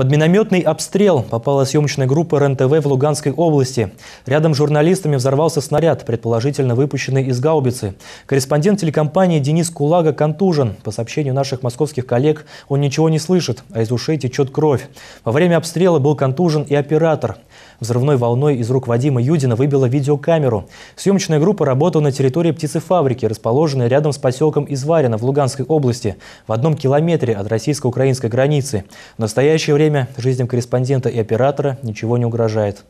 Под минометный обстрел попала съемочная группа РНТВ в Луганской области. Рядом с журналистами взорвался снаряд, предположительно выпущенный из гаубицы. Корреспондент телекомпании Денис Кулага контужен. По сообщению наших московских коллег, он ничего не слышит, а из ушей течет кровь. Во время обстрела был контужен и оператор. Взрывной волной из рук Вадима Юдина выбила видеокамеру. Съемочная группа работала на территории птицефабрики, расположенной рядом с поселком Изварина в Луганской области, в одном километре от российско-украинской границы. В настоящее время время жизням корреспондента и оператора ничего не угрожает.